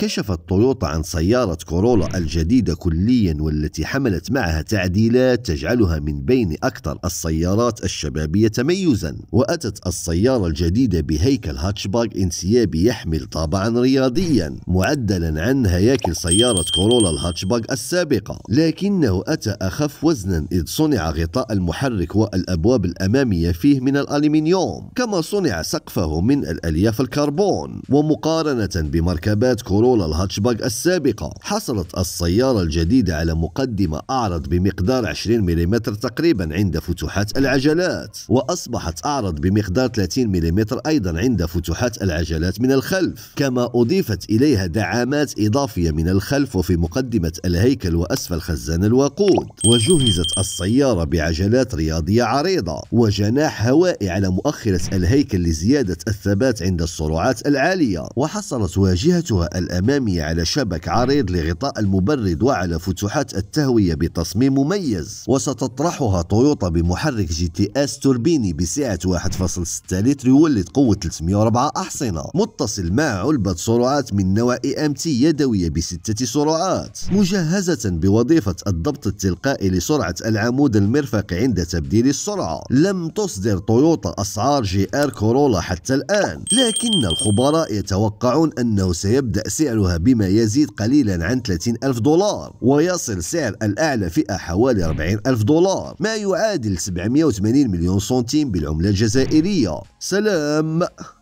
كشفت تويوتا عن سيارة كورولا الجديدة كليا والتي حملت معها تعديلات تجعلها من بين أكثر السيارات الشبابية تميزا وأتت السيارة الجديدة بهيكل هاتشباك انسيابي يحمل طابعا رياضيا معدلا عن هياكل سيارة كورولا الهاتشباك السابقة لكنه أتى أخف وزنا إذ صنع غطاء المحرك والأبواب الأمامية فيه من الألمنيوم كما صنع سقفه من الألياف الكربون ومقارنة بمركبات كورولا كورولا الهاتشباك السابقة حصلت السيارة الجديدة على مقدمة أعرض بمقدار 20 ملم تقريبا عند فتحات العجلات وأصبحت أعرض بمقدار 30 ملم أيضا عند فتحات العجلات من الخلف كما أضيفت إليها دعامات إضافية من الخلف وفي مقدمة الهيكل وأسفل خزان الوقود وجهزت السيارة بعجلات رياضية عريضة وجناح هوائي على مؤخرة الهيكل لزيادة الثبات عند السرعات العالية وحصلت واجهتها الأمامية الأمامية على شبك عريض لغطاء المبرد وعلى فتحات التهوية بتصميم مميز وستطرحها تويوتا بمحرك جي تي اس توربيني بسعة 1.6 لتر يولد قوة 304 أحصنة متصل مع علبة سرعات من نوع ام تي يدوية بستة سرعات مجهزة بوظيفة الضبط التلقائي لسرعة العمود المرفقي عند تبديل السرعة لم تصدر تويوتا أسعار جي ار كورولا حتى الآن لكن الخبراء يتوقعون أنه سيبدأ سعة سعرها بما يزيد قليلا عن 30 ألف دولار ويصل سعر الأعلى فئة حوالي 40 ألف دولار ما يعادل 780 مليون سنتيم بالعملة الجزائرية سلام